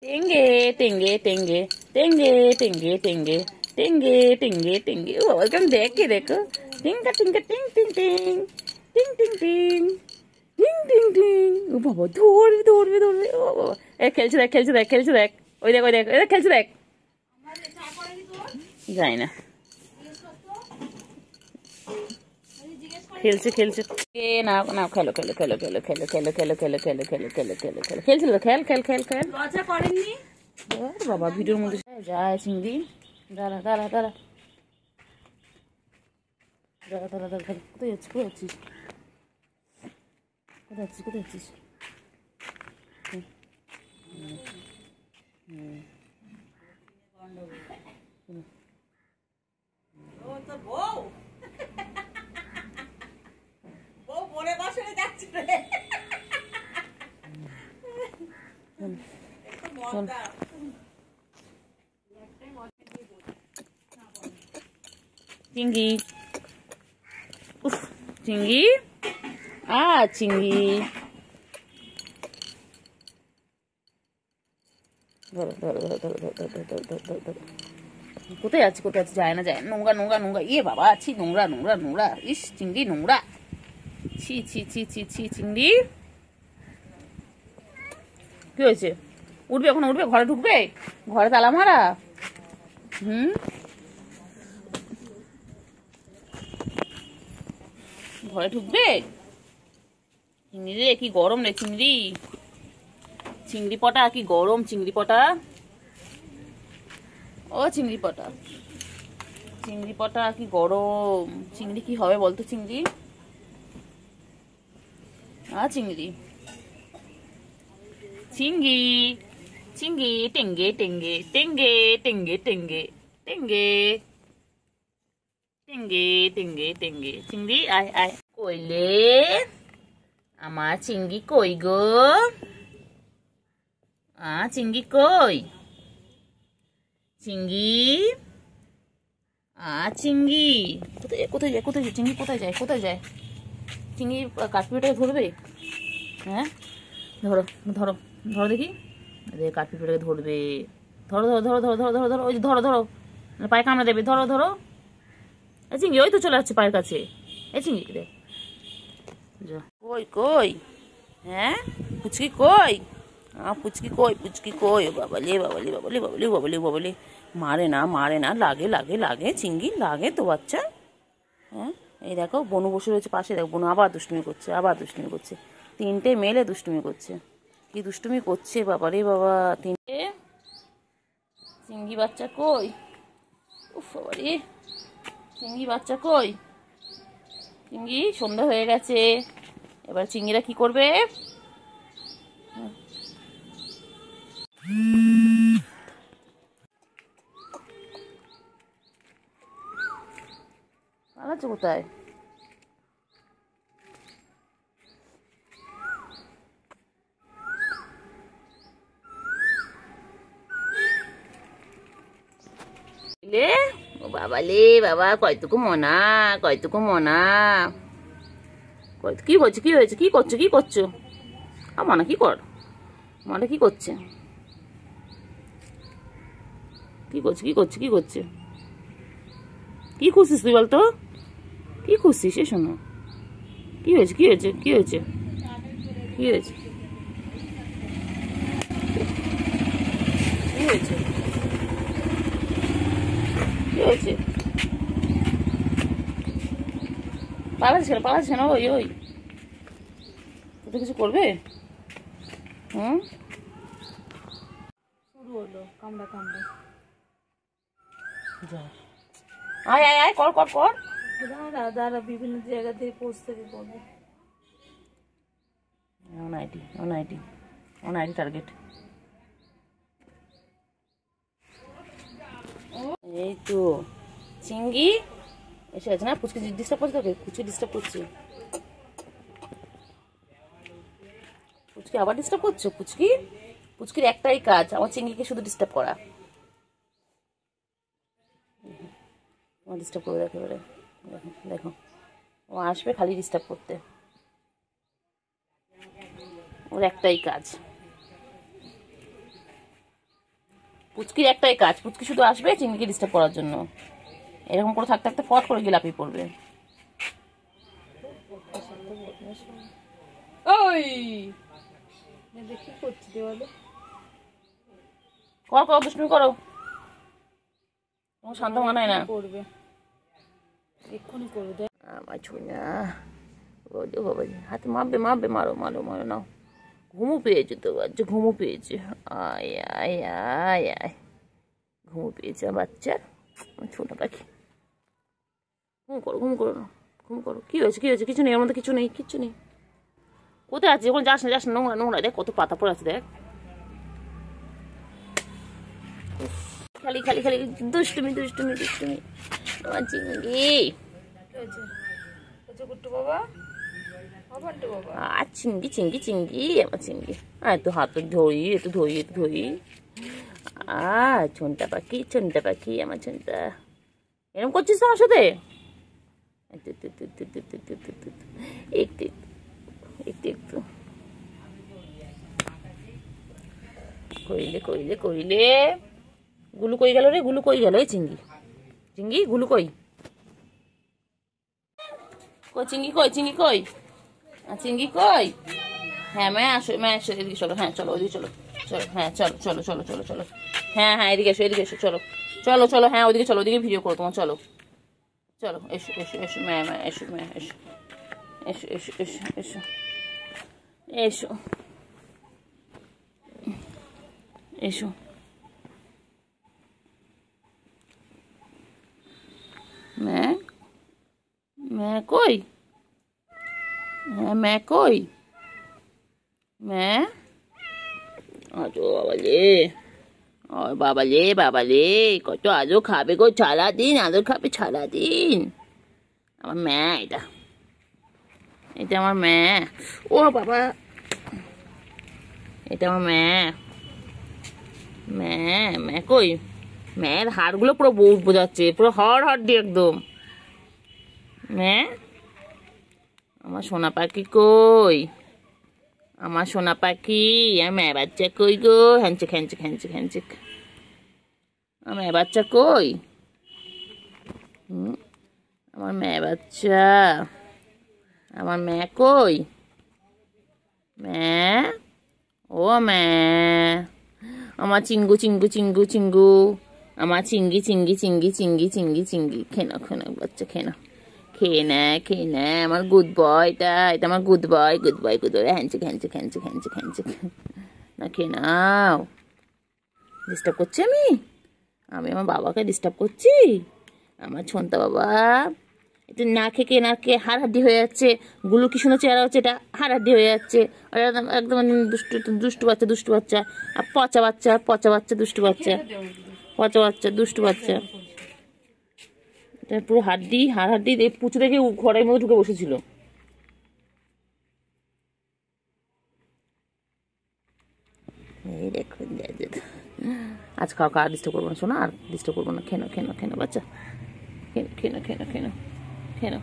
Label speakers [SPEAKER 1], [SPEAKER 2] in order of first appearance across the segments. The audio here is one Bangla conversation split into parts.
[SPEAKER 1] Tingy, tingy, tingy, tingy, tingy, tingy, tingy, tingy, tingy. Oh, एकदम देख के देखो टिंग टिंग टिंग टिंग टिंग टिंग टिंग टिंग टिंग टिंग टिंग ओ बाबा दौड़ दौड़ दौड़ ओ बाबा ए খেলছে দেখ খেলছে দেখ খেলছে দেখ ওই দেখ ওই দেখ ওই দেখ খেলছে দেখ জানি না খেলছে খেলছে কে নাও নাও খেলো খেলো খেলো খেলো খেলো খেলো খেলো খেলো খেলো খেলো খেলো খেলো খেলো খেলছিল তো খেল খেল খেল খেল করেননি বাবা ভিডিওর মধ্যে যায় সিংড়ি দাঁড়া দাঁড়া দাঁড়া দাঁড়া দাঁড়া দাঁড়া দাঁড়া কোথায় যাচ্ছিস কোথায় যাচ্ছিস কোথায় যাচ্ছিস चिंगी उफ चिंगी आ चिंगी ধরো ধরো ধরো ধরো ধরো ধরো ধরো ধরো ধরো ধরো কোথায় আছে কোথায় আছে যায় না যায় নোংরা নোংরা নোংরা ইয়ে বাবা আছি নোংরা নোংরা নোংরা ইস চিংড়ি নোংরা ছি ছি ছি চিংড়ি হয়েছে উঠবে এখন উঠবে ঘরে ঢুকবে ঘরে হুম ঘরে ঢুকবে চিংড়ি রে কি গরম রে চিংড়ি চিংড়ি পটা কি গরম চিংড়ি পটা ও চিংড়ি পটা চিংড়ি পটা কি গরম চিংড়ি কি হবে বলতো চিংড়ি হা চিংড়ি চিংড়ি চিংড়ি টেঙ্গে টেঙ্গে টেঙ্গে টেঙ্গে টেঙ্গে টেঙ্গে টেঙ্গে টেঙ্গে টেঙ্গে চিংড়ি আয় আয় কইলে আমার চিংড়ি কই গো আ চিংড়ি কই চিংড়ি আ চিংড়ি কোথায় কোথায় যায় কোথায় যায় চিংড়ি কোথায় যায় কোথায় যায় চিংড়ি কাঠপিপিটাকে ধরবে হ্যাঁ ধরো ধরো ধরো দেখি কাঠপিপিটাকে ধরবে ধরো ধরো ধরো ধরো ধরো ধরো ধরো ওই যে ধরো ধরো মানে পায়ে কামড়া দেবে ধরো ধরো এ চিংড়ি ওই তো চলে যাচ্ছে পায়ের কাছে এই চিংড়ি দেখ কই কই হ্যাঁ পুচকি কই হ্যাঁ পুচকি কই পুচকি কই বাবালে বাবালে বাবালে বাবালে বাবালে বাবালে মারে না মারে না লাগে লাগে লাগে চিংড়ি লাগে তো বাচ্চা হ্যাঁ এই দেখো বনু বসে রয়েছে পাশে দেখো বনু আবার দুষ্টুমি করছে আবার দুষ্টুমি করছে তিনটে মেলে দুষ্টুমি করছে কি দুষ্টুমি করছে বাবা রে বাবা তিনটে চিংড়ি বাচ্চা কই উফ বাবা চিংড়ি বাচ্চা কই চিংড়ি সন্ধ্যা হয়ে গেছে এবার চিংড়িরা কি করবে হুম পালাচ্ছে কোথায় ও বাবা লে বাবা কয়টুকু মনা কয়টুকু মনা কি করছো কি হয়েছে কি করছো কি করছো আর মনে কি কর মনে কি করছে কি করছে কি করছে কি করছে কি খুঁজছিস তুই বলতো কি খুঁজছিস এ শোনো কি হয়েছে কি হয়েছে কি হয়েছে কি হয়েছে কি হয়েছে কি হয়েছে পালাচ্ছে না পালাচ্ছে না ওই ওই তো কিছু করবে হুম শুরু হলো কামড়া কামড়া আয় আয় আয় কর কর কর দাঁড়া দাঁড়া বিভিন্ন জায়গা থেকে পোস্ট থেকে পড়বে on ID on ID on ID target এই তো চিঙ্গি এসে আছে না পুচকে ডিস্টার্ব করছে তোকে কুচি ডিস্টার্ব করছে পুচকে আবার ডিস্টার্ব করছো পুচকি পুচকির একটাই কাজ আমার চিংড়িকে শুধু ডিস্টার্ব করা আমার ডিস্টার্ব করে দেখো দেখো ও আসবে খালি ডিস্টার্ব করতে ওর একটাই কাজ পুচকির একটাই কাজ পুচকি শুধু আসবে চিংড়িকে ডিস্টার্ব করার জন্য এরকম করে থাকতে থাকতে ফট করে গেলাপি পড়বে ওই কর করো দুষ্টুমি করো শান্ত মানায় না করবে এক্ষুনি করে দেয় আমার ছুঁ না বাবাজি হাতে মাপবে মাপবে মারো মারো মারো নাও ঘুমো পেয়েছে তো বাচ্চা ঘুমো পেয়েছে আয় আয় আয় আয় ঘুমো পেয়েছে বাচ্চা ছোটো পাখি ঘুম করো ঘুম করো না ঘুম করো কী হয়েছে কী হয়েছে কিছু নেই আমাদের কিছু নেই কিছু নেই কোথায় আছে যখন যাস না যাস না নোংরা নোংরা দেখ কত পাতা পড়ে আছে দেখ খালি খালি খালি দুষ্টুমি দুষ্টুমি দুষ্টুমি বাবা চিংড়ি আর চিংড়ি চিঙ্গি চিংড়ি আমার চিংড়ি আর একটু হাতে ধরি একটু ধরি একটু ধরি আর ছোনটা পাখি ছোনটা পাখি আমার ছোনটা এরকম করছিস আমার সাথে একটু একটু একটু একটু কইলে কইলে কইলে গুলু কই গেল রে গুলু কই গেল চিঙ্গি চিঙ্গি গুলু কই কই কই চিংড়ি কই চিংড়ি কই হ্যাঁ ম্যা আসো ম্যা আসো এদিকে চলো হ্যাঁ চলো ওদিকে চলো চলো হ্যাঁ চলো চলো চলো চলো চলো হ্যাঁ হ্যাঁ এদিকে এসো এদিকে এসো চলো চলো চলো হ্যাঁ ওদিকে চলো ওদিকে ভিডিও করো তোমার চলো চলো এসো এসো এসো ম্যা ম্যা এসো ম্যা এসো এসো এসো এসো এসো এসো এসো mẹ mẹ coi mẹ mẹ coi mẹ ôi chúa bà lê ôi bà bà lê bà bà lê có cho à giúp khắp có trả lại đi nào giúp khắp trả lại đi আমার মা এটা এটা আমার মা ও বাবা এটা আমার মা mẹ mẹ coi ম্যার হাড়গুলো পুরো বহুত বোঝাচ্ছে পুরো হর হর দিয়ে একদম ম্যা আমার সোনা পাখি কই আমার সোনা পাখি আমি ম্যা বাচ্চা কই গো হ্যাঞ্চেক হ্যাঞ্চেক হ্যাঞ্চেক হ্যাঞ্চেক আমার বাচ্চা কই হুম আমার ম্যা বাচ্চা আমার ম্যা কই ম্যা ও ম্যা আমার চিঙ্গু চিঙ্গু চিঙ্গু চিঙ্গু আমার চিঙ্গি চিঙ্গি চিঙ্গি চিঙ্গি চিঙ্গি চিঙ্গি খেন খেনা বাচ্চা খেন খেয়ে না খেয়ে না আমার গুড বয় এটা আমার good boy good boy good boy handshake খেঞ্চি খেঞ্চি হ্যান্ডশেক হ্যান্ডশেক না খেয়ে নাও ডিস্টার্ব করছি আমি আমি আমার বাবাকে ডিস্টার্ব করছি আমার ছন্তা বাবা এটা না খেকে না খেয়ে হাড়হাড্ডি হয়ে যাচ্ছে গুলো কি সুন্দর চেহারা হচ্ছে এটা হাড়হাড্ডি হয়ে যাচ্ছে একদম একদম দুষ্টু দুষ্টু বাচ্চা দুষ্টু বাচ্চা আর পচা বাচ্চা পচা বাচ্চা দুষ্টু বাচ্চা পচা বাচ্চা দুষ্টু বাচ্চা পুরো হাড্ডি হাড় হাড্ডি পুচু দেখে ঘরের মধ্যে ঢুকে বসেছিল এই দেখুন আজ খাওয়া খাওয়া ডিস্টার্ব করবো না শোনো আর ডিস্টার্ব করবো না খেনো খেনো খেনো বাচ্চা খেনো খেনো খেনো খেনো খেনো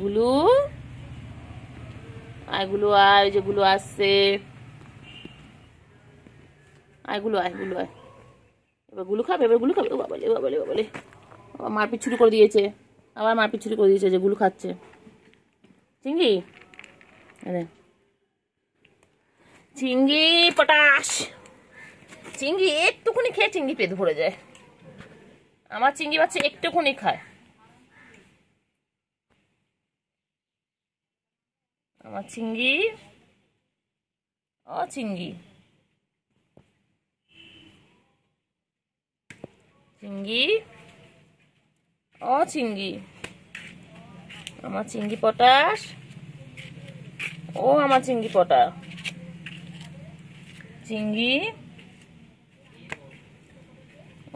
[SPEAKER 1] গুলো আয়গুলো আয় যেগুলো আসছে আয়গুলো আয়গুলো আয় এবার গুলো খাবে এবার গুলো খাবে ও বাবালে বাবালে বলে আবার মারপিট ছুরি করে দিয়েছে আবার মারপিট ছুরি করে দিয়েছে যে গুলো খাচ্ছে চিঙ্গি আরে চিঙ্গি পটাশ চিঙ্গি একটুখানি খেয়ে চিঙ্গি পেট ভরে যায় আমার চিঙ্গি বাচ্চা একটুখানি খায় আমার চিঙ্গি ও চিঙ্গি চিংড়ি অ চিংড়ি আমার চিংড়ি পটাশ ও আমার চিংড়ি পটা চিংড়ি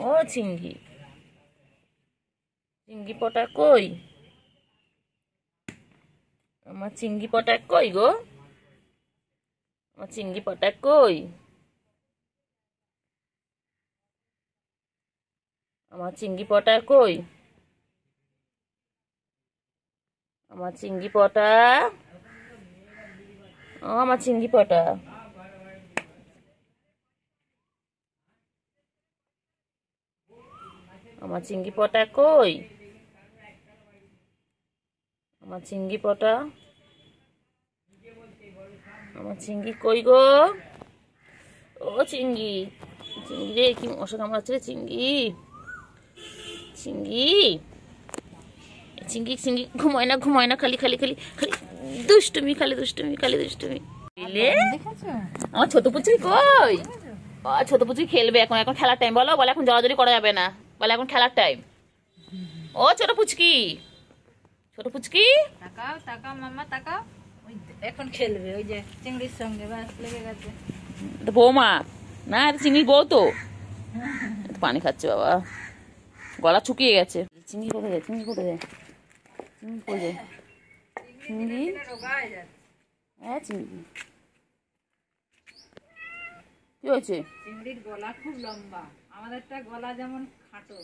[SPEAKER 1] ও চিংড়ি চিংড়ি পটা কই আমার চিংড়ি পটা কই গো আমার চিংড়ি পটা কই আমার চিংড়ি পটা কই আমার চিংড়ি পটা আমার চিংড়ি পটা আমার চিংড়ি পটা কই আমার চিংড়ি পটা আমার চিংড়ি কই গো ও চিংড়ি চিংড়ি রে কি মশা কামড়াচ্ছে রে চিংড়ি চিঙ্গি চিঙ্গি চিঙ্গি ঘুমায় না ঘুমায় না খালি খালি খালি খালি দুষ্টুমি খালি দুষ্টুমি খালি দুষ্টুমি আমার ছোট পুচুরি কই ছোট পুচুরি খেলবে এখন এখন খেলার টাইম বলো বলে এখন জড়াজড়ি করা যাবে না বলে এখন খেলার টাইম ও ছোট পুচকি ছোট পুচকি তাকাও তাকাও মাম্মা তাকাও এখন খেলবে ওই যে চিংড়ির সঙ্গে বাস লেগে গেছে বৌমা না চিংড়ি বউ তো পানি খাচ্ছে বাবা গলা চুকিয়ে গেছে চিংড়ি কোথায় যায় চিংড়ি কোথায় যায় চিংড়ি কোথায় যায় চিংড়ি হ্যাঁ চিংড়ি কি হয়েছে চিংড়ির গলা খুব লম্বা আমাদেরটা গলা যেমন খাটো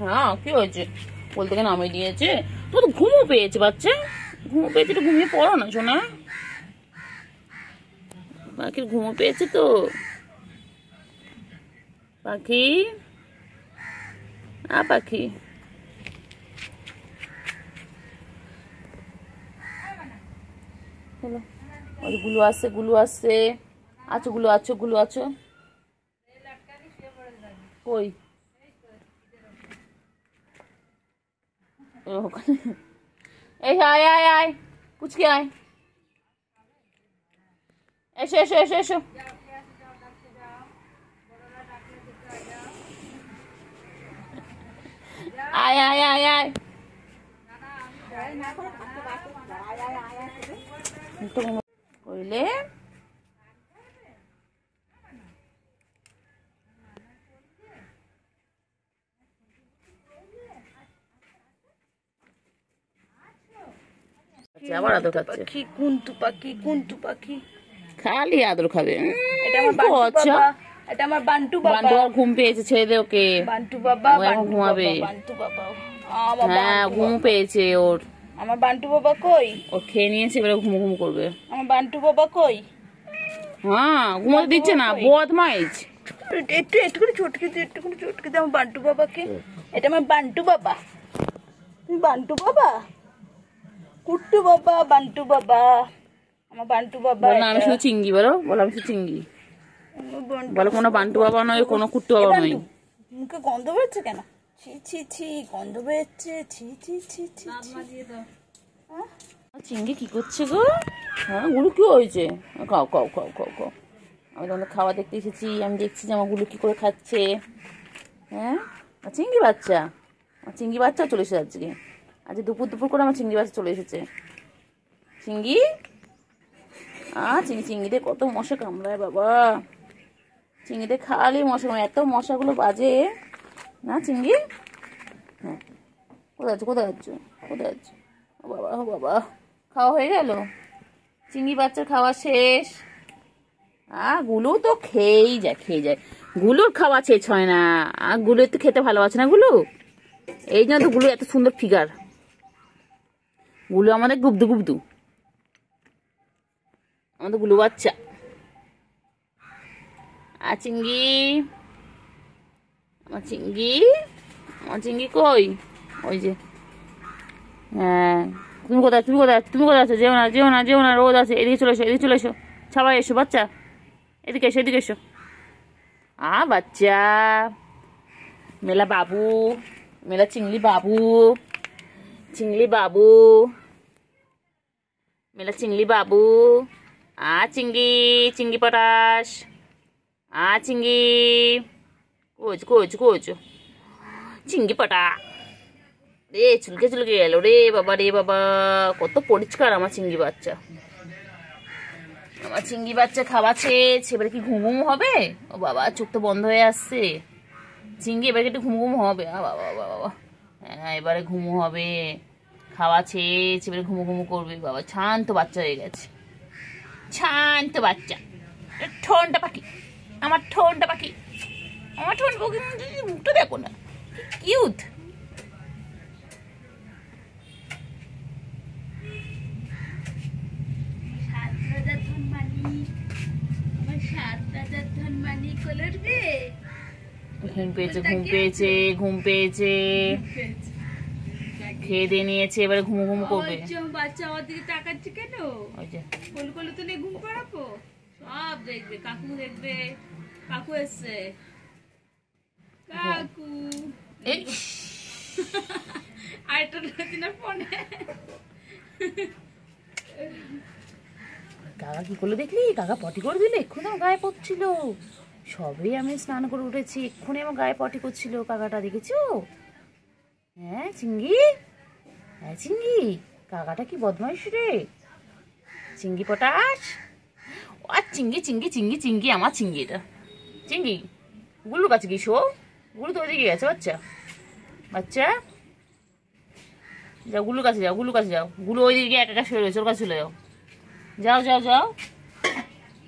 [SPEAKER 1] হ্যাঁ কি হয়েছে কোল থেকে নামিয়ে দিয়েছে তো ঘুমো ঘুমও পেয়েছে বাচ্চা ঘুমো পেয়েছে একটু ঘুমিয়ে পড়ো না সোনা পাখির ঘুমো পেয়েছে তো পাখি আ পাখি ওই গুলো আছে গুলো আছে আছো গুলো আছো গুলো আছো কই এই আয় আয় আয় কুচকে আয় এসো এসো এসো এসো আয় আয় আয় আয় কইলে খালি আদর খাবে হ্যাঁ, ও খেয়ে নিয়েছে ঘুম ঘুম করবে আমার বান্টু বাবা কই হ্যাঁ ঘুমোতে দিচ্ছে না বদমাইজ একটু একটুখানি চটকে দিয়ে একটু চটকে দিয়ে আমার বান্টু বাবাকে এটা আমার বান্টু বাবা বান্টু বাবা কুট্টু বাবা বান্টু বাবা আমার বান্টু বাবা না আমি শুধু চিঙ্গি বলো বলো আমি শুধু বলো কোনো বান্টু বাবা নয় কোনো কুট্টু বাবা নয় মুখে গন্ধ বেরোচ্ছে কেন ছি ছি ছি গন্ধ বেরোচ্ছে ছি ছি ছি ছি হ্যাঁ? চিঙ্গি কি করছে গো হ্যাঁ গুলো কি হয়েছে খাও খাও খাও খাও খাও আমি তোমাদের খাওয়া দেখতে এসেছি আমি দেখছি যে আমার গুলো কি করে খাচ্ছে হ্যাঁ চিঙ্গি বাচ্চা চিঙ্গি বাচ্চা চলে এসে আজকে আচ্ছা দুপুর দুপুর করে আমার চিংড়ি বাসে চলে এসেছে চিংড়ি আ চিংড়ি চিংড়িতে কত মশা কামড়ায় বাবা চিংড়িতে খালি মশা এত মশাগুলো বাজে না চিংড়ি হ্যাঁ কোথায় আছো কোথায় আছো কোথায় আছো বাবা বাবা খাওয়া হয়ে গেল চিংড়ি বাচ্চার খাওয়া শেষ আ গুলো তো খেয়েই যায় খেয়ে যায় গুলুর খাওয়া শেষ হয় না আর গুলো তো খেতে ভালোবাসে না গুলু এই জন্য তো গুলু এত সুন্দর ফিগার গুলো আমাদের গুবদু গুবদু আমাদের গুলো বাচ্চা আর চিঙ্গি আমার চিঙ্গি আমার চিঙ্গি কই ওই যে হ্যাঁ তুমি কোথায় তুমি কোথায় তুমি কোথায় আছো যেও না যেও না যেও না রোদ আছে এদিকে চলে এসো এদিকে চলে এসো সবাই এসো বাচ্চা এদিকে এসো এদিকে এসো আ বাচ্চা মেলা বাবু মেলা চিংড়ি বাবু চিংলি বাবু মেলা চিংলি বাবু আ চিংড়ি চিংড়ি পটাশ আ চিংড়ি কোচ কোচ কোচ চিংড়ি পটা রে চুলকে চুলকে গেল রে বাবা রে বাবা কত পরিষ্কার আমার চিংড়ি বাচ্চা আমার চিংড়ি বাচ্চা খাওয়াচ্ছে এবারে কি ঘুমুম হবে ও বাবা চোখ তো বন্ধ হয়ে আসছে চিংড়ি এবারে একটু ঘুম ঘুম হবে বাবা বাবা বাবা হ্যাঁ এবারে ঘুমু হবে খাওয়া খেয়ে চেপে ঘুমো ঘুমো করবে বাবা শান্ত বাচ্চা হয়ে গেছে শান্ত বাচ্চা ঠোনটা পাখি আমার ঠোনটা পাখি আমার ঠোন পাখি মুখটা দেখো না কিউথ ঘুম পেয়েছে ঘুম পেয়েছে ঘুম পেয়েছে খেয়ে দিয়ে নিয়েছে এবারে ঘুম ঘুমো করবে বাচ্চা আমার দিকে তাকাচ্ছে কেন কোল কোলে তো নিয়ে ঘুম পাড়াবো সব দেখবে কাকু দেখবে কাকু এসছে কাকু আরেকটা রয়েছে না ফোনে কাকা কি করলো দেখলি কাকা পটি করে দিলে এক্ষুনি আমার গায়ে পড়ছিল সবেই আমি স্নান করে উঠেছি এক্ষুনি আমার গায়ে পটি করছিল কাকাটা দেখেছো হ্যাঁ চিঙ্গি হ্যাঁ চিঙ্গি কাকাটা কি বদমাইশ রে চিঙ্গি পটাশ আর চিঙ্গি চিঙ্গি চিঙ্গি চিঙ্গি আমার চিঙ্গি এটা চিঙ্গি গুলু কাছে গিয়ে শো গুলু তো ওদিকে গেছে বাচ্চা বাচ্চা যাও গুলু কাছে যাও গুলু কাছে যাও গুলু ওইদিকে গিয়ে একটা শুয়ে রয়েছে ওর কাছে চলে যাও যাও যাও যাও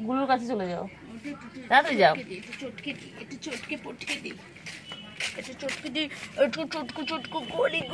[SPEAKER 1] গুলুর কাছে চলে যাও তাড়াতাড়ি যাও চটকে দিই একটু চটকে পটকে দিই कैसे चुटकू जी चुटकू चुटकू गोली